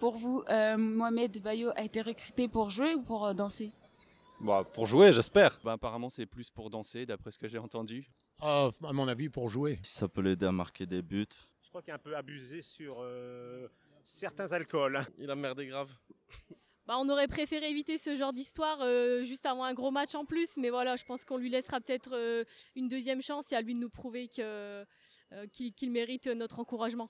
pour vous, euh, Mohamed Bayo a été recruté pour jouer ou pour euh, danser bah, Pour jouer, j'espère. Bah, apparemment, c'est plus pour danser, d'après ce que j'ai entendu. Ah, à mon avis, pour jouer. ça peut l'aider à marquer des buts. Je crois qu'il est un peu abusé sur euh, certains alcools. Hein. Il a merdé grave. Bah, on aurait préféré éviter ce genre d'histoire juste avant un gros match en plus, mais voilà, je pense qu'on lui laissera peut-être une deuxième chance et à lui de nous prouver qu'il mérite notre encouragement.